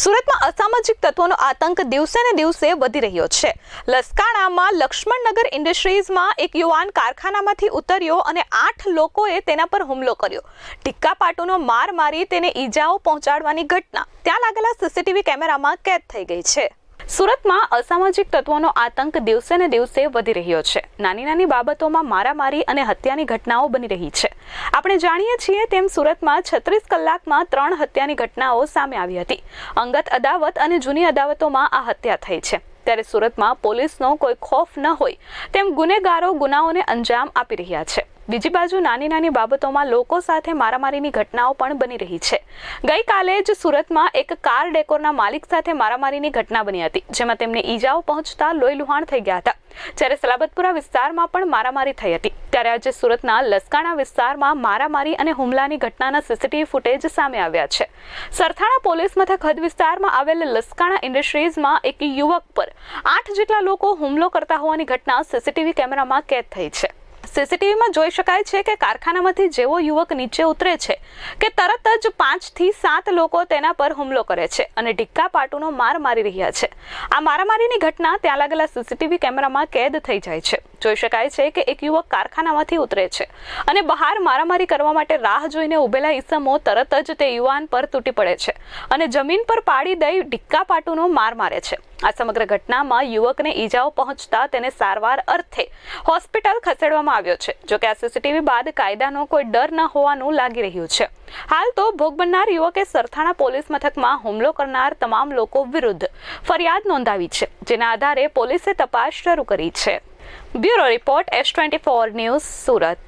સુરતમાં અસામાજિક તત્વોનો આતંક દિવસે ને દિવસે વધી રહ્યો છે લસકાણામાં લક્ષ્મણનગર ઇન્ડસ્ટ્રીઝમાં એક યુવાન કારખાનામાંથી ઉતર્યો અને આઠ લોકોએ તેના પર હુમલો કર્યો ઢિક્કાપાટોનો માર મારી તેને ઈજાઓ પહોંચાડવાની ઘટના ત્યાં લાગેલા સીસીટીવી કેમેરામાં કેદ થઈ ગઈ છે સુરતમાં અસામાજિક તત્વોનો આતંક દિવસે ને દિવસે વધી રહ્યો છે નાની નાની બાબતોમાં મારામારી અને હત્યાની ઘટનાઓ બની રહી છે આપણે જાણીએ છીએ તેમ સુરતમાં છત્રીસ કલાકમાં ત્રણ હત્યાની ઘટનાઓ સામે આવી હતી અંગત અદાવત અને જૂની અદાવતોમાં આ હત્યા થઈ છે ત્યારે સુરતમાં પોલીસનો કોઈ ખોફ ન હોય તેમ ગુનેગારો ગુનાઓને અંજામ આપી રહ્યા છે બીજી બાજુ નાની નાની બાબતોમાં લોકો સાથે મારામારીની ઘટનાઓ પણ બની રહી છે ગઈકાલે જ સુરતમાં એક કાર ડેકોરના માલિક સાથે મારામારીની ઘટના બની હતી જેમાં તેમને ઈજાઓ પહોંચતા લોહીલુહાણ થઈ ગયા હતા જ્યારે સલાબતપુરા વિસ્તારમાં પણ મારામારી થઈ હતી ત્યારે આજે સુરતના લસકાણા વિસ્તારમાં મારામારી અને હુમલાની ઘટનાના સીસીટીવી ફૂટેજ સામે આવ્યા છે સરથાણા પોલીસ મથક હદ વિસ્તારમાં આવેલ લસકાણા ઇન્ડસ્ટ્રીઝમાં એક યુવક પર આઠ જેટલા લોકો હુમલો કરતા હોવાની ઘટના સીસીટીવી કેમેરામાં કેદ થઈ છે સીસીટીવીમાં જોઈ શકાય છે કે કારખાનામાંથી જેવો યુવક નીચે ઉતરે છે કે તરત જ પાંચથી સાત લોકો તેના પર હુમલો કરે છે અને ડિક્કા પાટુનો માર મારી રહ્યા છે આ મારામારીની ઘટના ત્યાં લાગેલા સીસીટીવી કેમેરામાં કેદ થઈ જાય છે જોઈ શકાય છે કે એક યુવક કારખાનામાંથી ઉતરે છે અને બહાર મારામારી કરવા માટે રાહ જોઈને ઉભેલા ઈસમો તરત જ તે યુવાન પર તૂટી પડે છે અને જમીન પર પાડી દઈ ઢિક્કાપાટુનો માર મારે છે આ સમગ્ર ઘટનામાં યુવકને ઈજાઓ પહોંચતા તેને સારવાર અર્થે હોસ્પિટલ ખસેડવામાં આવ્યો છે જો કે આ સીસીટીવી બાદ કાયદાનો કોઈ ડર ન હોવાનું લાગી રહ્યું છે હાલ તો ભોગ બનનાર યુવકે સરથાણા પોલીસ મથકમાં હુમલો કરનાર તમામ લોકો વિરુદ્ધ ફરિયાદ નોંધાવી છે જેના આધારે પોલીસે તપાસ શરૂ કરી છે bureau report S twenty four news Surat